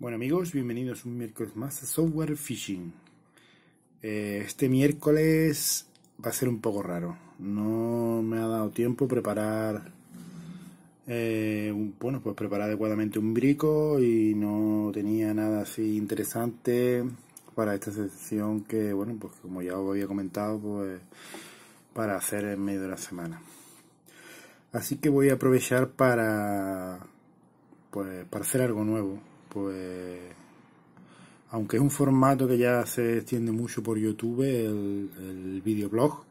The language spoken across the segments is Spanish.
Bueno amigos, bienvenidos un miércoles más a Software Phishing. Eh, este miércoles va a ser un poco raro. No me ha dado tiempo preparar, eh, un, bueno, pues preparar adecuadamente un brico y no tenía nada así interesante para esta sesión que, bueno, pues como ya os había comentado, pues para hacer en medio de la semana. Así que voy a aprovechar para, pues, para hacer algo nuevo pues aunque es un formato que ya se extiende mucho por YouTube, el, videoblog,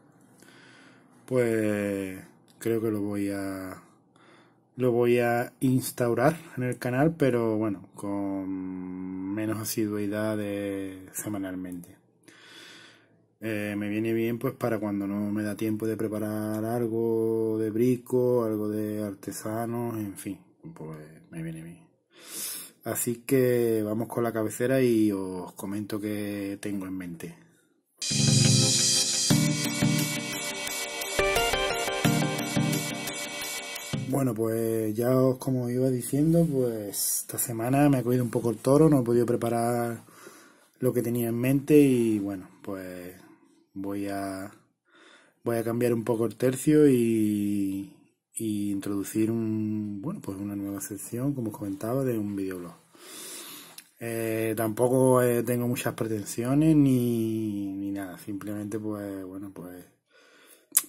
pues creo que lo voy a lo voy a instaurar en el canal, pero bueno, con menos asiduidad semanalmente. Eh, me viene bien pues para cuando no me da tiempo de preparar algo de brico, algo de artesano en fin, pues me viene bien. Así que vamos con la cabecera y os comento qué tengo en mente. Bueno, pues ya os como iba diciendo, pues esta semana me ha cogido un poco el toro, no he podido preparar lo que tenía en mente y bueno, pues voy a voy a cambiar un poco el tercio y, y introducir un, bueno, pues una nueva sección, como comentaba, de un videoblog. Eh, tampoco eh, tengo muchas pretensiones ni, nada, simplemente pues bueno, pues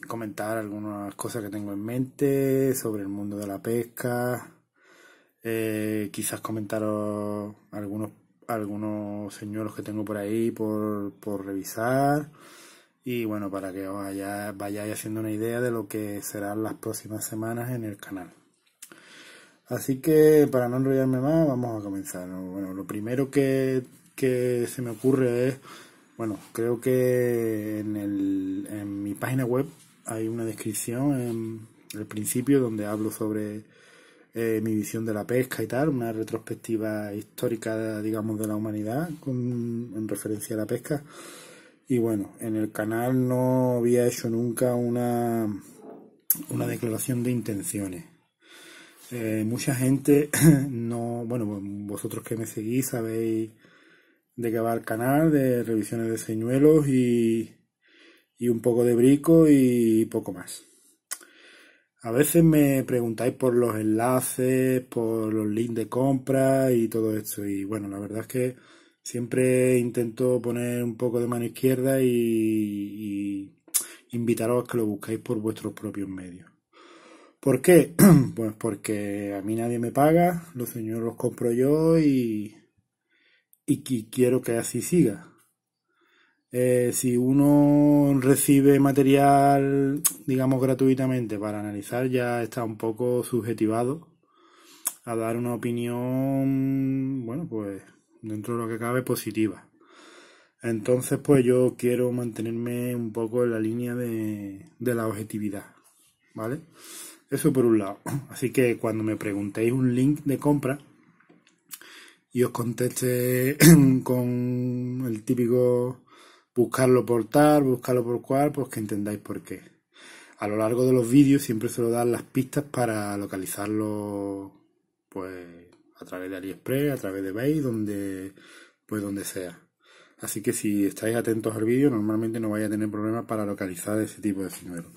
comentar algunas cosas que tengo en mente sobre el mundo de la pesca, eh, quizás comentaros algunos algunos señuelos que tengo por ahí por, por revisar y bueno, para que vaya vayáis haciendo una idea de lo que serán las próximas semanas en el canal. Así que para no enrollarme más, vamos a comenzar. Bueno, lo primero que, que se me ocurre es, bueno, creo que en, el, en mi página web hay una descripción en el principio donde hablo sobre eh, mi visión de la pesca y tal, una retrospectiva histórica, digamos, de la humanidad con, en referencia a la pesca. Y bueno, en el canal no había hecho nunca una, una declaración de intenciones. Eh, mucha gente no, bueno, vosotros que me seguís sabéis de qué va el canal, de revisiones de señuelos y, y un poco de brico y poco más. A veces me preguntáis por los enlaces, por los links de compra y todo esto. Y bueno, la verdad es que Siempre intento poner un poco de mano izquierda y, invitaros a que lo busquéis por vuestros propios medios. ¿Por qué? Pues porque a mí nadie me paga, los señores los compro yo y, y, quiero que así siga. Eh, si uno recibe material, digamos, gratuitamente para analizar, ya está un poco subjetivado a dar una opinión, bueno, pues dentro de lo que cabe, positiva. Entonces, pues yo quiero mantenerme un poco en la línea de, la objetividad, ¿vale? Eso por un lado. Así que cuando me preguntéis un link de compra y os conteste con el típico buscarlo por tal, buscarlo por cual, pues que entendáis por qué. A lo largo de los vídeos siempre se lo dan las pistas para localizarlo, pues a través de AliExpress, a través de Bay, donde, pues donde sea. Así que si estáis atentos al vídeo, normalmente no vais a tener problemas para localizar ese tipo de señuelos.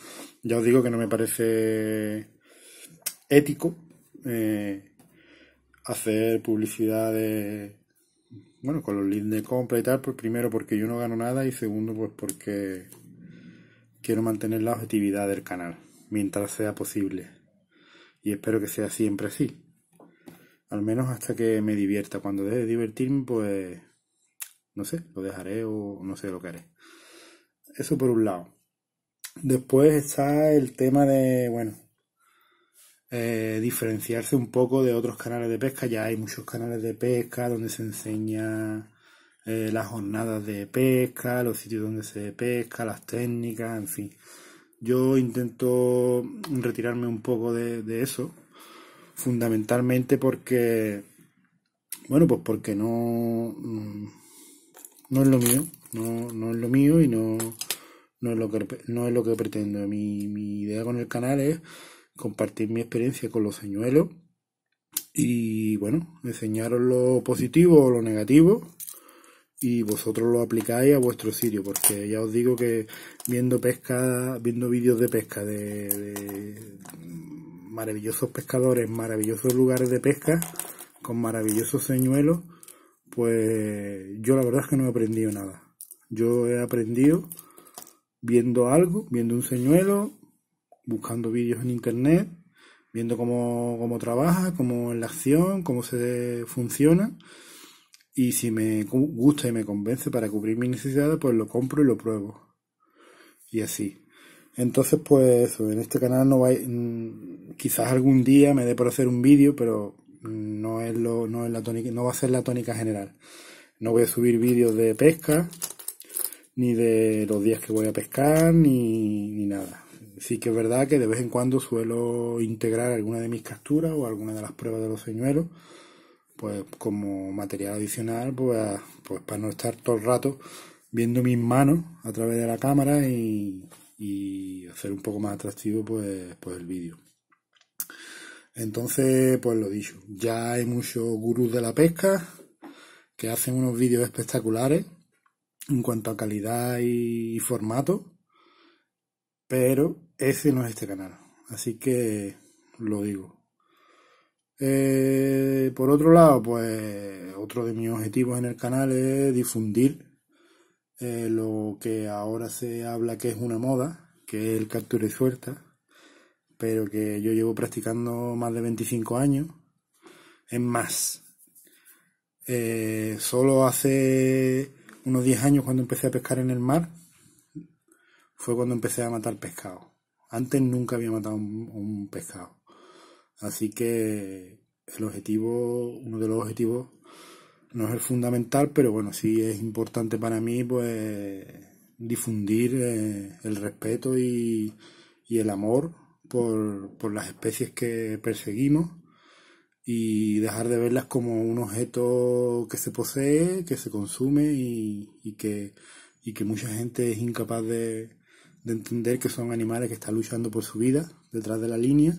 Ya os digo que no me parece ético eh, hacer publicidad de, bueno, con los links de compra y tal, pues, primero porque yo no gano nada y segundo pues porque quiero mantener la objetividad del canal mientras sea posible. Y espero que sea siempre así. Al menos hasta que me divierta. Cuando deje de divertirme, pues no sé, lo dejaré o no sé lo que haré. Eso por un lado. Después está el tema de, bueno, eh, diferenciarse un poco de otros canales de pesca. Ya hay muchos canales de pesca donde se enseña eh, las jornadas de pesca, los sitios donde se pesca, las técnicas, en fin. Yo intento retirarme un poco de eso fundamentalmente porque, bueno, pues porque no, no es lo mío, no, no es lo mío y no, no, es lo que, no es lo que pretendo. Mi, mi idea con el canal es compartir mi experiencia con los señuelos y, bueno, enseñaros lo positivo o lo negativo y vosotros lo aplicáis a vuestro sitio porque ya os digo que viendo pesca viendo vídeos de pesca de maravillosos pescadores, maravillosos lugares de pesca, con maravillosos señuelos, pues yo la verdad es que no he aprendido nada. Yo he aprendido viendo algo, viendo un señuelo, buscando vídeos en internet, viendo cómo, cómo trabaja, cómo es la acción, cómo se funciona. Y si me gusta y me convence para cubrir mis necesidades, pues lo compro y lo pruebo. Y así. Entonces, pues eso, en este canal no vais, mm, quizás algún día me dé por hacer un vídeo, pero no es lo, no es la tónica, no va a ser la tónica general. No voy a subir vídeos de pesca, ni de los días que voy a pescar, ni, nada. Sí que es verdad que de vez en cuando suelo integrar alguna de mis capturas o alguna de las pruebas de los señuelos, pues como material adicional, pues, pues para no estar todo el rato viendo mis manos a través de la cámara y y hacer un poco más atractivo pues, pues el vídeo. Entonces, pues lo dicho, ya hay muchos gurús de la pesca que hacen unos vídeos espectaculares en cuanto a calidad y formato, pero ese no es este canal, así que lo digo. Eh, por otro lado, pues otro de mis objetivos en el canal es difundir eh, lo que ahora se habla que es una moda, que es el captura y suelta, pero que yo llevo practicando más de 25 años. Es más, eh, solo hace unos 10 años cuando empecé a pescar en el mar, fue cuando empecé a matar pescado. Antes nunca había matado un pescado. Así que el objetivo, uno de los objetivos no es el fundamental, pero bueno, sí es importante para mí pues difundir eh, el respeto y, el amor por, las especies que perseguimos y dejar de verlas como un objeto que se posee, que se consume y, que, y que mucha gente es incapaz de, de entender que son animales que están luchando por su vida detrás de la línea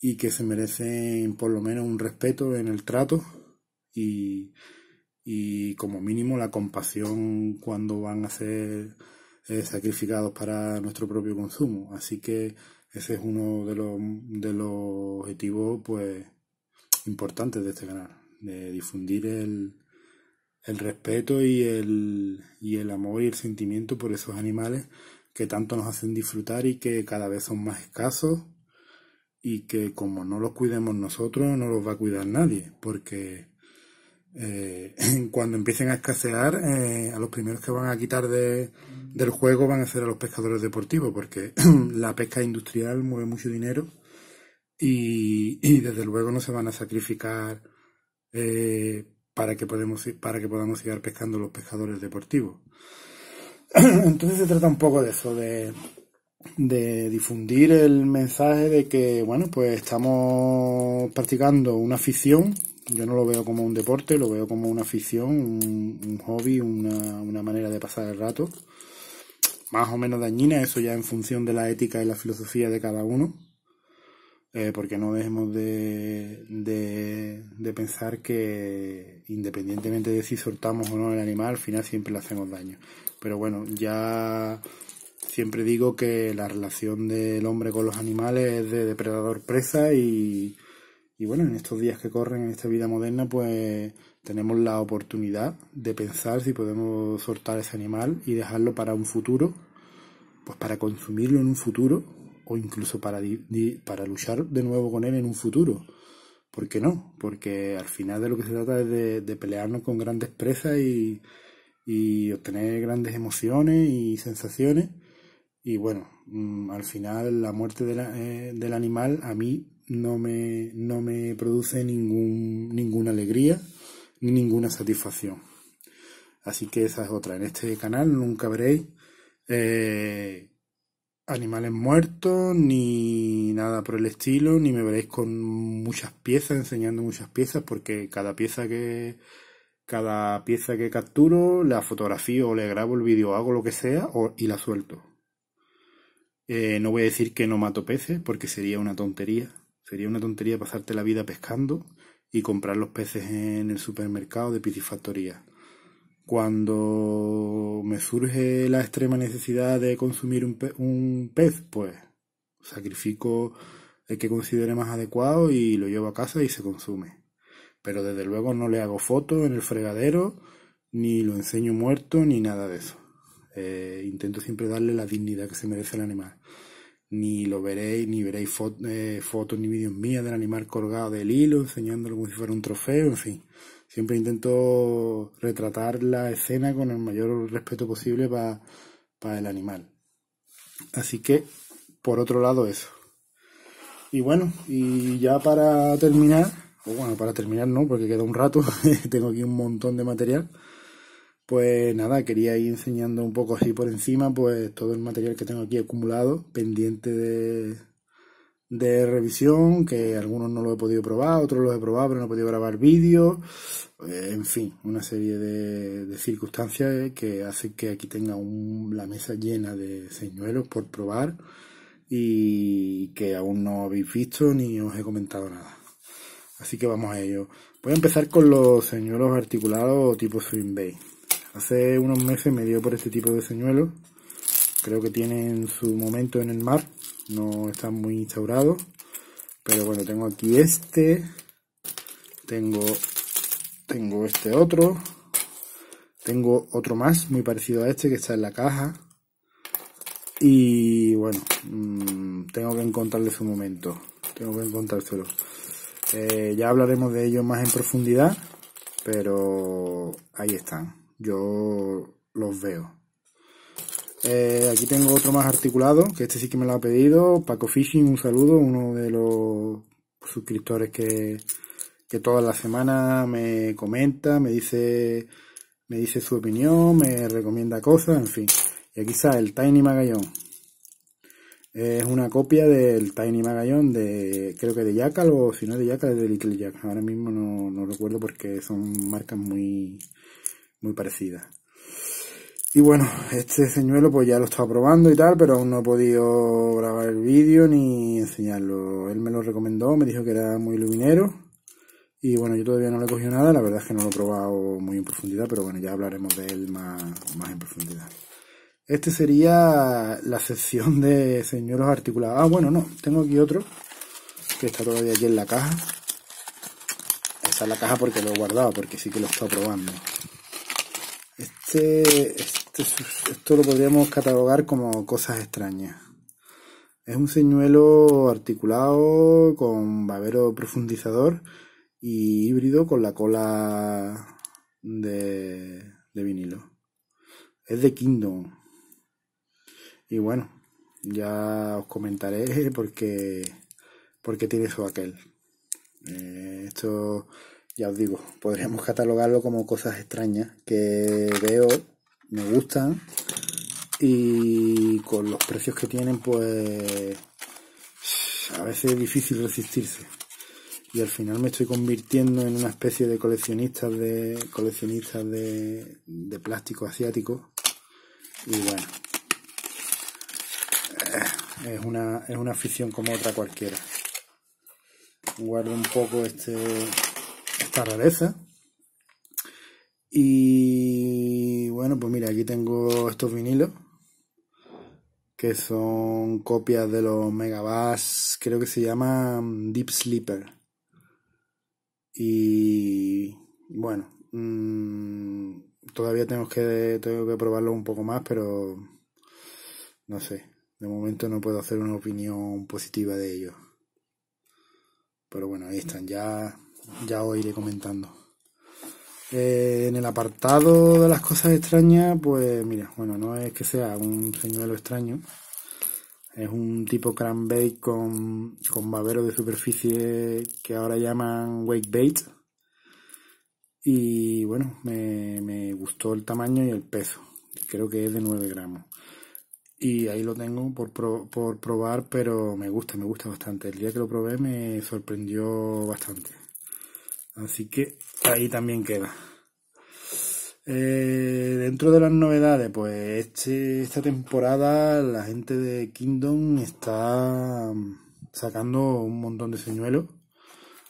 y que se merecen por lo menos un respeto en el trato y, como mínimo la compasión cuando van a ser eh, sacrificados para nuestro propio consumo. Así que ese es uno de los, de los objetivos pues importantes de este canal, de difundir el, respeto y el, y el amor y el sentimiento por esos animales que tanto nos hacen disfrutar y que cada vez son más escasos y que como no los cuidemos nosotros no los va a cuidar nadie porque eh, cuando empiecen a escasear, eh, a los primeros que van a quitar de, del juego van a ser a los pescadores deportivos, porque la pesca industrial mueve mucho dinero y, desde luego no se van a sacrificar eh, para, que podemos, para que podamos seguir pescando los pescadores deportivos. Entonces se trata un poco de eso, de, de difundir el mensaje de que, bueno, pues estamos practicando una afición yo no lo veo como un deporte, lo veo como una afición, un, hobby, una, una, manera de pasar el rato. Más o menos dañina, eso ya en función de la ética y la filosofía de cada uno. Eh, porque no dejemos de, de, de, pensar que independientemente de si soltamos o no el animal, al final siempre le hacemos daño. Pero bueno, ya siempre digo que la relación del hombre con los animales es de depredador-presa y y bueno, en estos días que corren, en esta vida moderna, pues tenemos la oportunidad de pensar si podemos soltar ese animal y dejarlo para un futuro, pues para consumirlo en un futuro o incluso para, para luchar de nuevo con él en un futuro. ¿Por qué no? Porque al final de lo que se trata es de, pelearnos con grandes presas y, y obtener grandes emociones y sensaciones. Y bueno, mm, al final la muerte eh, del animal a mí no me, no me produce ningún, ninguna alegría ni ninguna satisfacción. Así que esa es otra. En este canal nunca veréis eh, animales muertos ni nada por el estilo, ni me veréis con muchas piezas, enseñando muchas piezas, porque cada pieza que, cada pieza que capturo la fotografío o le grabo el vídeo, hago lo que sea y la suelto. Eh, no voy a decir que no mato peces porque sería una tontería. Sería una tontería pasarte la vida pescando y comprar los peces en el supermercado de piscifactoría. Cuando me surge la extrema necesidad de consumir un, pez, pues sacrifico el que considere más adecuado y lo llevo a casa y se consume. Pero desde luego no le hago fotos en el fregadero, ni lo enseño muerto, ni nada de eso. Eh, intento siempre darle la dignidad que se merece el animal ni lo veréis, ni veréis eh, fotos ni vídeos mías del animal colgado del hilo, enseñándolo como si fuera un trofeo, en fin. Siempre intento retratar la escena con el mayor respeto posible para el animal. Así que, por otro lado, eso. Y bueno, y ya para terminar, o bueno, para terminar no, porque queda un rato, tengo aquí un montón de material pues nada, quería ir enseñando un poco así por encima, pues todo el material que tengo aquí acumulado, pendiente de, revisión, que algunos no lo he podido probar, otros los he probado, pero no he podido grabar vídeos, eh, en fin, una serie de, circunstancias que hacen que aquí tenga un, la mesa llena de señuelos por probar y que aún no habéis visto ni os he comentado nada. Así que vamos a ello. Voy a empezar con los señuelos articulados tipo swimbait. Hace unos meses me dio por este tipo de señuelos. Creo que tienen su momento en el mar. No están muy instaurados. Pero bueno, tengo aquí este. Tengo, tengo este otro. Tengo otro más muy parecido a este que está en la caja. Y bueno, mm, tengo que encontrarle su momento. Tengo que encontrárselo. Eh, ya hablaremos de ello más en profundidad, pero ahí están yo los veo. Eh, aquí tengo otro más articulado, que este sí que me lo ha pedido. Paco Fishing, un saludo, uno de los suscriptores que, que todas las semanas me comenta, me dice, me dice su opinión, me recomienda cosas, en fin. Y aquí está el Tiny Magallón. Es una copia del Tiny Magallón de, creo que de Jackal, o si no de Jackal, es de Little Jack. Ahora mismo no, no recuerdo porque son marcas muy, muy parecida. Y bueno, este señuelo pues ya lo estaba probando y tal, pero aún no he podido grabar el vídeo ni enseñarlo. Él me lo recomendó, me dijo que era muy luminero. Y bueno, yo todavía no le he cogido nada, la verdad es que no lo he probado muy en profundidad, pero bueno, ya hablaremos de él más, más en profundidad. Este sería la sección de señuelos articulados. Ah, bueno, no, tengo aquí otro, que está todavía aquí en la caja. Está en la caja porque lo he guardado, porque sí que lo he estado probando. Este, este esto lo podríamos catalogar como cosas extrañas. Es un señuelo articulado con babero profundizador y híbrido con la cola de, vinilo. Es de Kingdom. Y bueno, ya os comentaré porque porque tiene su aquel. Eh, esto ya os digo, podríamos catalogarlo como cosas extrañas que veo, me gustan y con los precios que tienen pues a veces es difícil resistirse y al final me estoy convirtiendo en una especie de coleccionista de coleccionistas de, de plástico asiático y bueno eh, es una, es una afición como otra cualquiera guardo un poco este esta rareza. Y bueno, pues mira, aquí tengo estos vinilos que son copias de los Megabass, creo que se llaman mm, Deep Sleeper. Y bueno, mm, todavía tengo que, tengo que probarlo un poco más, pero no sé, de momento no puedo hacer una opinión positiva de ellos. Pero bueno, ahí están ya ya os iré comentando. Eh, en el apartado de las cosas extrañas, pues mira, bueno, no es que sea un señuelo extraño. Es un tipo cranbait con, con babero de superficie que ahora llaman wake bait. Y bueno, me, gustó el tamaño y el peso. Creo que es de 9 gramos. Y ahí lo tengo por, por probar, pero me gusta, me gusta bastante. El día que lo probé me sorprendió bastante. Así que ahí también queda. Eh, dentro de las novedades, pues este, esta temporada la gente de Kingdom está sacando un montón de señuelos.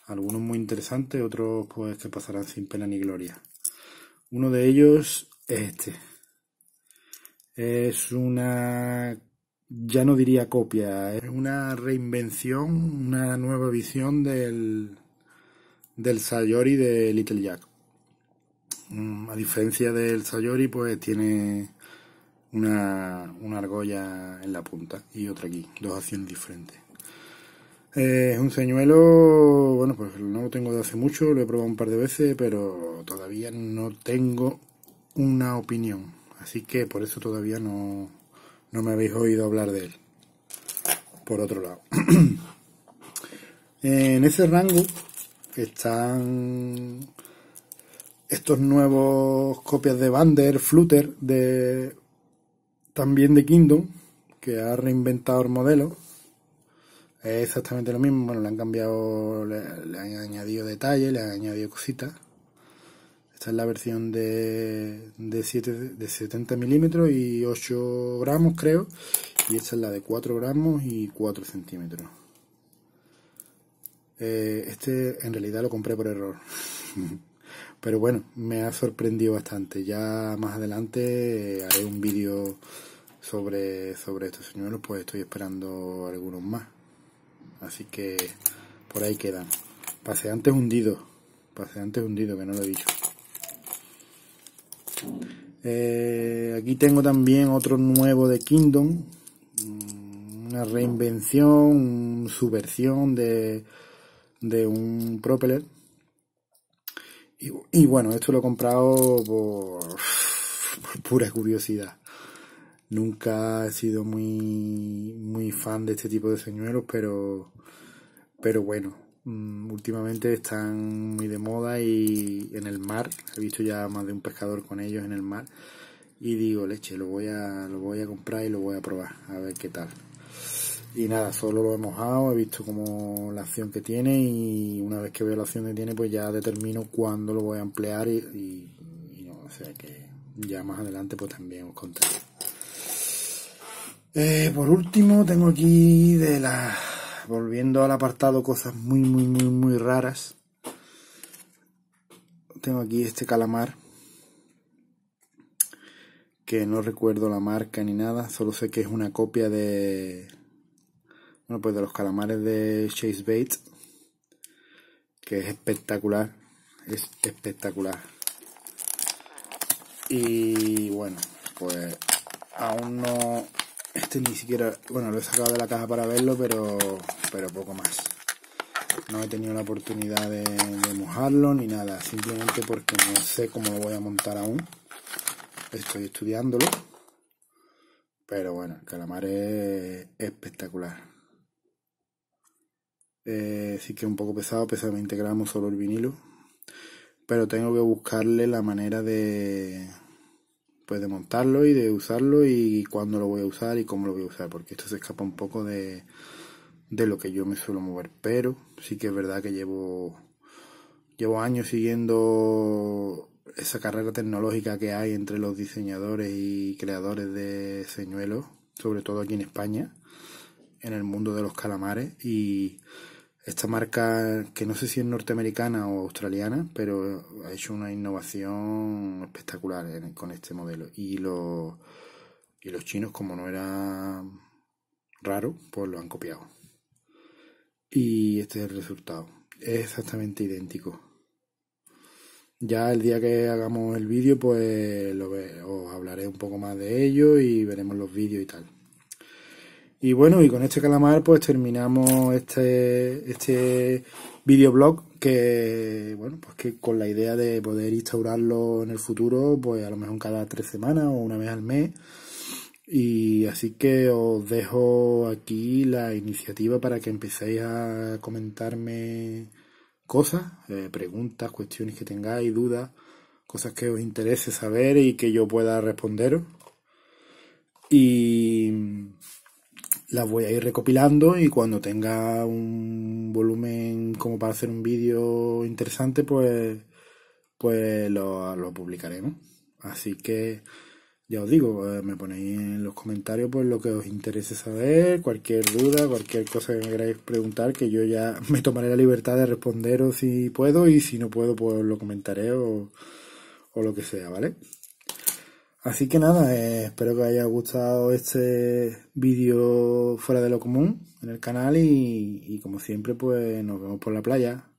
Algunos muy interesantes, otros pues que pasarán sin pena ni gloria. Uno de ellos es este. Es una, ya no diría copia, es una reinvención, una nueva visión del, del Sayori de Little Jack. Mm, a diferencia del Sayori, pues tiene una, argolla en la punta y otra aquí, dos acciones diferentes. Eh, es un señuelo, bueno, pues no lo tengo de hace mucho, lo he probado un par de veces, pero todavía no tengo una opinión. Así que por eso todavía no, no me habéis oído hablar de él. Por otro lado. Eh, en ese rango están estos nuevos copias de Bander, Flutter, de también de Kingdom, que ha reinventado el modelo. Es exactamente lo mismo, bueno, le han cambiado, le, han añadido detalles, le han añadido cositas. Esta es la versión de, de, de 70 milímetros y 8 gramos, creo. Y esta es la de 4 gramos y 4 centímetros. Eh, este en realidad lo compré por error. Pero bueno, me ha sorprendido bastante. Ya más adelante eh, haré un vídeo sobre, sobre estos señuelos, pues estoy esperando algunos más. Así que por ahí quedan. Paseantes hundidos. Paseantes hundidos, que no lo he dicho. Eh, aquí tengo también otro nuevo de Kingdom. Mm, una reinvención, Su versión de de un propeller. Y, bueno, esto lo he comprado por, pura curiosidad. Nunca he sido muy, muy fan de este tipo de señuelos, pero, pero bueno, mm, últimamente están muy de moda y en el mar. He visto ya más de un pescador con ellos en el mar. Y digo, leche, lo voy a, lo voy a comprar y lo voy a probar, a ver qué tal y nada, solo lo he mojado, he visto como la acción que tiene y una vez que veo la acción que tiene pues ya determino cuándo lo voy a emplear y, no, o sea que ya más adelante pues también os contaré. Eh, por último tengo aquí de la... volviendo al apartado cosas muy muy muy muy raras. Tengo aquí este calamar que no recuerdo la marca ni nada, solo sé que es una copia de bueno, pues de los calamares de Chase Bates, que es espectacular, es espectacular. Y bueno, pues aún no, este ni siquiera, bueno, lo he sacado de la caja para verlo, pero, poco más. No he tenido la oportunidad de, de mojarlo ni nada, simplemente porque no sé cómo lo voy a montar aún. Estoy estudiándolo. Pero bueno, el calamar es espectacular. Eh, sí que es un poco pesado, pesa 20 gramos solo el vinilo. Pero tengo que buscarle la manera de pues de montarlo y de usarlo y cuándo lo voy a usar y cómo lo voy a usar. Porque esto se escapa un poco de, de lo que yo me suelo mover. Pero sí que es verdad que llevo, llevo años siguiendo esa carrera tecnológica que hay entre los diseñadores y creadores de señuelos, sobre todo aquí en España, en el mundo de los calamares. Y esta marca, que no sé si es norteamericana o australiana, pero ha hecho una innovación espectacular con este modelo. Y, y los chinos, como no era raro, pues lo han copiado. Y este es el resultado. Es exactamente idéntico. Ya el día que hagamos el vídeo, pues lo os hablaré un poco más de ello y veremos los vídeos y tal. Y bueno, y con este calamar pues terminamos este, este videoblog que, bueno, pues que con la idea de poder instaurarlo en el futuro, pues a lo mejor cada tres semanas o una vez al mes. Y así que os dejo aquí la iniciativa para que empecéis a comentarme cosas, eh, preguntas, cuestiones que tengáis, dudas, cosas que os interese saber y que yo pueda responderos. Y las voy a ir recopilando y cuando tenga un volumen como para hacer un vídeo interesante, pues, pues lo, lo publicaré, Así que ya os digo, eh, me ponéis en los comentarios pues lo que os interese saber, cualquier duda, cualquier cosa que me queráis preguntar, que yo ya me tomaré la libertad de responderos si puedo y si no puedo pues lo comentaré o lo que sea, ¿vale? Así que nada, eh, espero que os haya gustado este vídeo fuera de lo común en el canal y, y como siempre pues nos vemos por la playa.